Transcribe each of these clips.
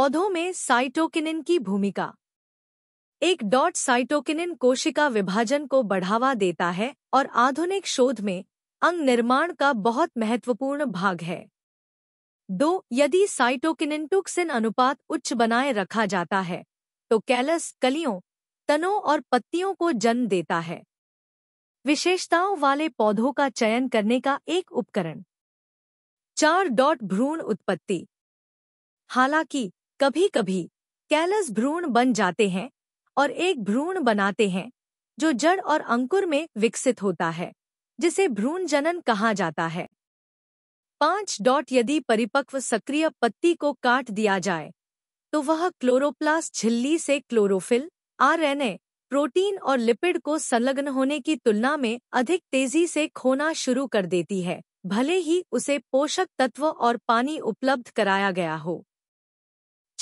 पौधों में साइटोकिनिन की भूमिका एक डॉट साइटोकिनिन कोशिका विभाजन को बढ़ावा देता है और आधुनिक शोध में अंग निर्माण का बहुत महत्वपूर्ण भाग है दो यदि साइटोकिनिन अनुपात उच्च बनाए रखा जाता है तो कैलस कलियों तनों और पत्तियों को जन्म देता है विशेषताओं वाले पौधों का चयन करने का एक उपकरण चार डॉट भ्रूण उत्पत्ति हालांकि कभी कभी कैलस भ्रूण बन जाते हैं और एक भ्रूण बनाते हैं जो जड़ और अंकुर में विकसित होता है जिसे भ्रूण जनन कहा जाता है पांच डॉट यदि परिपक्व सक्रिय पत्ती को काट दिया जाए तो वह क्लोरोप्लास्ट झिल्ली से क्लोरोफिल आरएनए, प्रोटीन और लिपिड को संलग्न होने की तुलना में अधिक तेजी से खोना शुरू कर देती है भले ही उसे पोषक तत्व और पानी उपलब्ध कराया गया हो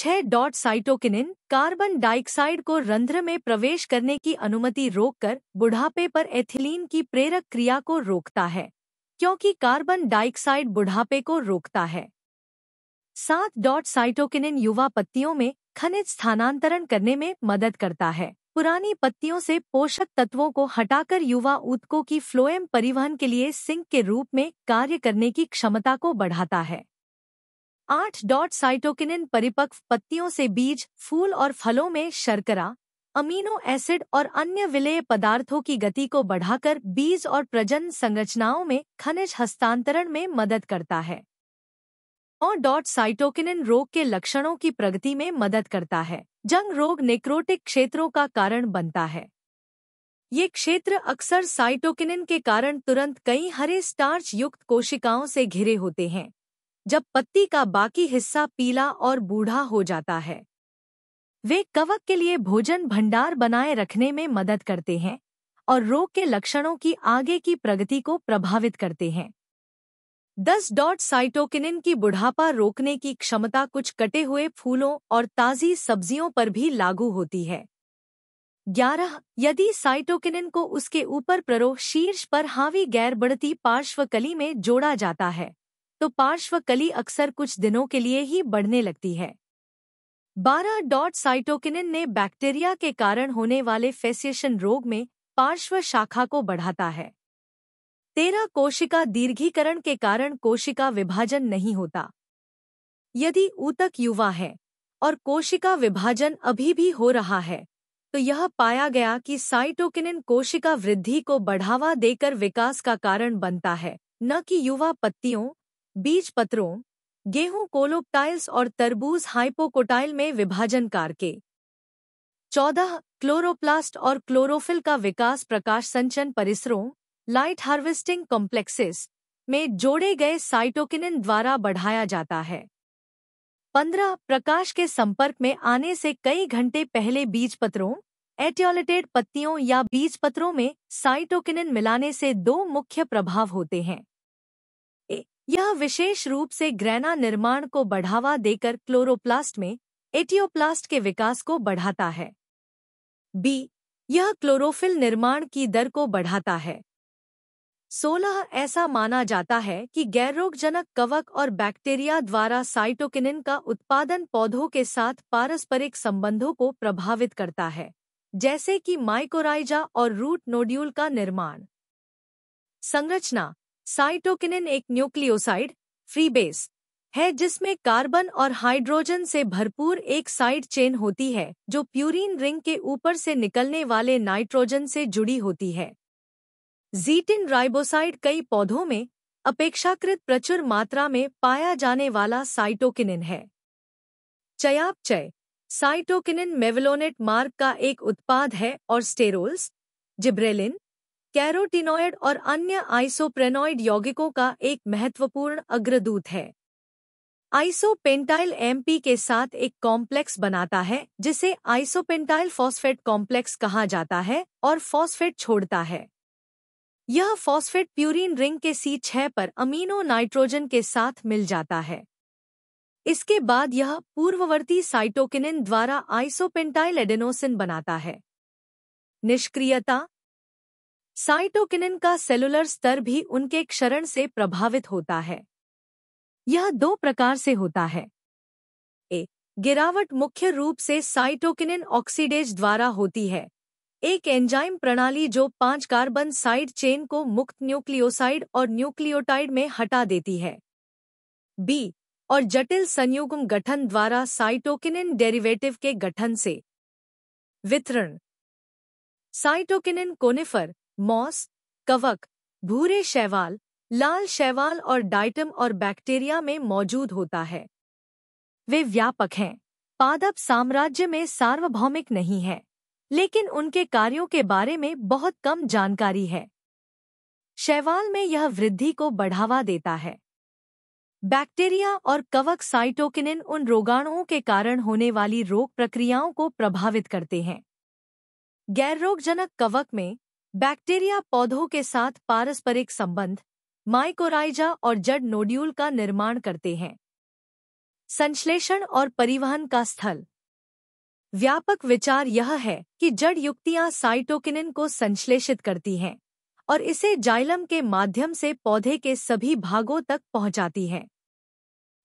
छह डॉट साइटोकिनिन कार्बन डाइऑक्साइड को रंध्र में प्रवेश करने की अनुमति रोककर बुढ़ापे पर एथिलीन की प्रेरक क्रिया को रोकता है क्योंकि कार्बन डाइऑक्साइड बुढ़ापे को रोकता है सात डॉट साइटोकिनिन युवा पत्तियों में खनिज स्थानांतरण करने में मदद करता है पुरानी पत्तियों से पोषक तत्वों को हटाकर युवा ऊतकों की फ्लोएम परिवहन के लिए सिंक के रूप में कार्य करने की क्षमता को बढ़ाता है आठ डॉट साइटोकिनिन परिपक्व पत्तियों से बीज फूल और फलों में शर्करा अमीनो एसिड और अन्य विलेय पदार्थों की गति को बढ़ाकर बीज और प्रजन संरचनाओं में खनिज हस्तांतरण में मदद करता है और डॉट साइटोकिनिन रोग के लक्षणों की प्रगति में मदद करता है जंग रोग नेक्रोटिक क्षेत्रों का कारण बनता है ये क्षेत्र अक्सर साइटोकिनिन के कारण तुरंत कई हरे स्टार्च युक्त कोशिकाओं से घिरे होते हैं जब पत्ती का बाकी हिस्सा पीला और बूढ़ा हो जाता है वे कवक के लिए भोजन भंडार बनाए रखने में मदद करते हैं और रोग के लक्षणों की आगे की प्रगति को प्रभावित करते हैं दस डॉट साइटोकिनिन की बुढ़ापा रोकने की क्षमता कुछ कटे हुए फूलों और ताज़ी सब्जियों पर भी लागू होती है ग्यारह यदि साइटोकिनिन को उसके ऊपर प्ररोह शीर्ष पर हावी गैर बढ़ती पार्श्वकली में जोड़ा जाता है तो पार्श्व कली अक्सर कुछ दिनों के लिए ही बढ़ने लगती है बारह डॉट साइटोकिनिन ने बैक्टीरिया के कारण होने वाले फेसिएशन रोग में पार्श्व शाखा को बढ़ाता है तेरह कोशिका दीर्घीकरण के कारण कोशिका विभाजन नहीं होता यदि ऊतक युवा है और कोशिका विभाजन अभी भी हो रहा है तो यह पाया गया कि साइटोकिनिन कोशिका वृद्धि को बढ़ावा देकर विकास का कारण बनता है न कि युवा पत्तियों बीज पत्रों गेहूं कोलोप्टाइल्स और तरबूज हाइपोकोटाइल में विभाजन कार के चौदह क्लोरोप्लास्ट और क्लोरोफिल का विकास प्रकाश संचन परिसरों लाइट हार्वेस्टिंग कॉम्प्लेक्सेस में जोड़े गए साइटोकिनिन द्वारा बढ़ाया जाता है पंद्रह प्रकाश के संपर्क में आने से कई घंटे पहले बीज पत्रों एटियोलेटेड पत्तियों या बीज पत्रों में साइटोकिनिन मिलाने से दो मुख्य प्रभाव होते हैं यह विशेष रूप से ग्रैना निर्माण को बढ़ावा देकर क्लोरोप्लास्ट में एटियोप्लास्ट के विकास को बढ़ाता है बी यह क्लोरोफिल निर्माण की दर को बढ़ाता है सोलह ऐसा माना जाता है कि गैररोगजनक कवक और बैक्टीरिया द्वारा साइटोकिनिन का उत्पादन पौधों के साथ पारस्परिक संबंधों को प्रभावित करता है जैसे कि माइकोराइजा और रूट नोड्यूल का निर्माण संरचना साइटोकिनिन एक न्यूक्लियोसाइड फ्री बेस है जिसमें कार्बन और हाइड्रोजन से भरपूर एक साइड चेन होती है जो प्यूरिन रिंग के ऊपर से निकलने वाले नाइट्रोजन से जुड़ी होती है जीटिन राइबोसाइड कई पौधों में अपेक्षाकृत प्रचुर मात्रा में पाया जाने वाला साइटोकिनिन है चयापचय साइटोकिनिन मेवलोनेट मार्ग का एक उत्पाद है और स्टेरोल्स जिब्रेलिन कैरोटिनॉयड और अन्य आइसोप्रेनोइड यौगिकों का एक महत्वपूर्ण अग्रदूत है आइसोपेंटाइल एमपी के साथ एक कॉम्प्लेक्स बनाता है जिसे आइसोपेंटाइल फॉस्फेट कॉम्प्लेक्स कहा जाता है और फॉस्फेट छोड़ता है यह फॉस्फेट प्यूरिन रिंग के सी छह पर अमीनो नाइट्रोजन के साथ मिल जाता है इसके बाद यह पूर्ववर्ती साइटोकिनिन द्वारा आइसोपेंटाइल एडेनोसिन बनाता है निष्क्रियता साइटोकिनिन का सेलुलर स्तर भी उनके क्षरण से प्रभावित होता है यह दो प्रकार से होता है ए गिरावट मुख्य रूप से साइटोकिनिन ऑक्सीडेज द्वारा होती है एक एंजाइम प्रणाली जो पांच कार्बन साइड चेन को मुक्त न्यूक्लियोसाइड और न्यूक्लियोटाइड में हटा देती है बी और जटिल संयुग्म गठन द्वारा साइटोकिनिन डेरिवेटिव के गठन से वितरण साइटोकिनिन कोनिफर मॉस कवक भूरे शैवाल लाल शैवाल और डाइटम और बैक्टीरिया में मौजूद होता है वे व्यापक हैं पादप साम्राज्य में सार्वभौमिक नहीं है लेकिन उनके कार्यों के बारे में बहुत कम जानकारी है शैवाल में यह वृद्धि को बढ़ावा देता है बैक्टीरिया और कवक साइटोकिनिन उन रोगाणुओं के कारण होने वाली रोग प्रक्रियाओं को प्रभावित करते हैं गैर रोगजनक कवक में बैक्टीरिया पौधों के साथ पारस्परिक संबंध माइकोराइजा और जड़ नोड्यूल का निर्माण करते हैं संश्लेषण और परिवहन का स्थल व्यापक विचार यह है कि जड़ युक्तियां साइटोकिनिन को संश्लेषित करती हैं और इसे जाइलम के माध्यम से पौधे के सभी भागों तक पहुंचाती हैं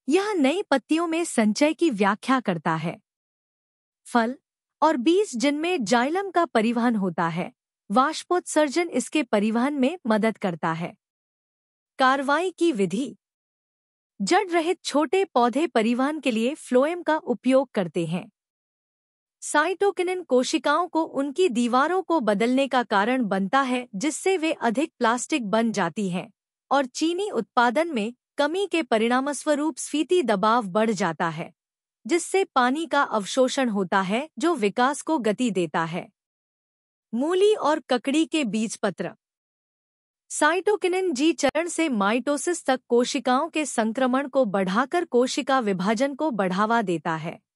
यह नई पत्तियों में संचय की व्याख्या करता है फल और बीज जिनमें जाइलम का परिवहन होता है वाष्पोत्सर्जन इसके परिवहन में मदद करता है कार्रवाई की विधि जड़ रहित छोटे पौधे परिवहन के लिए फ्लोएम का उपयोग करते हैं साइटोकिनिन कोशिकाओं को उनकी दीवारों को बदलने का कारण बनता है जिससे वे अधिक प्लास्टिक बन जाती हैं और चीनी उत्पादन में कमी के परिणामस्वरूप स्फीति दबाव बढ़ जाता है जिससे पानी का अवशोषण होता है जो विकास को गति देता है मूली और ककड़ी के बीज पत्र साइटोकिनिन जी चरण से माइटोसिस तक कोशिकाओं के संक्रमण को बढ़ाकर कोशिका विभाजन को बढ़ावा देता है